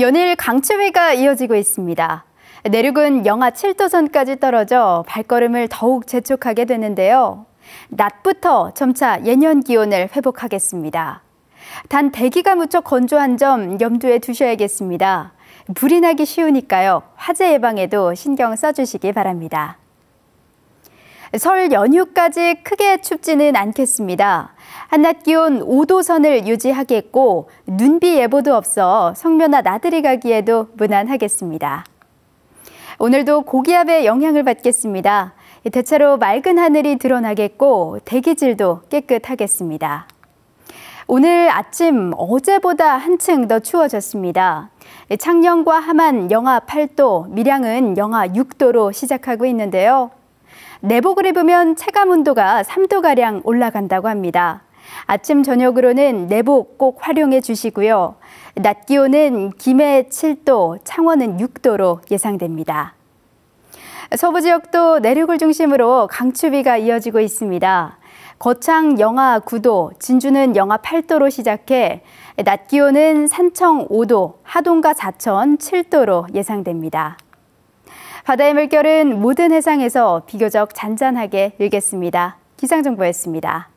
연일 강추위가 이어지고 있습니다. 내륙은 영하 7도선까지 떨어져 발걸음을 더욱 재촉하게 되는데요. 낮부터 점차 예년 기온을 회복하겠습니다. 단 대기가 무척 건조한 점 염두에 두셔야겠습니다. 불이 나기 쉬우니까요. 화재 예방에도 신경 써주시기 바랍니다. 설 연휴까지 크게 춥지는 않겠습니다. 한낮 기온 5도선을 유지하겠고 눈비 예보도 없어 성묘나 나들이 가기에도 무난하겠습니다. 오늘도 고기압의 영향을 받겠습니다. 대체로 맑은 하늘이 드러나겠고 대기질도 깨끗하겠습니다. 오늘 아침 어제보다 한층 더 추워졌습니다. 창녕과 함안 영하 8도, 밀양은 영하 6도로 시작하고 있는데요. 내복을 입으면 체감 온도가 3도가량 올라간다고 합니다. 아침 저녁으로는 내복 꼭 활용해 주시고요. 낮 기온은 김해 7도, 창원은 6도로 예상됩니다. 서부 지역도 내륙을 중심으로 강추비가 이어지고 있습니다. 거창 영하 9도, 진주는 영하 8도로 시작해 낮 기온은 산청 5도, 하동과 사천 7도로 예상됩니다. 바다의 물결은 모든 해상에서 비교적 잔잔하게 일겠습니다. 기상정보였습니다.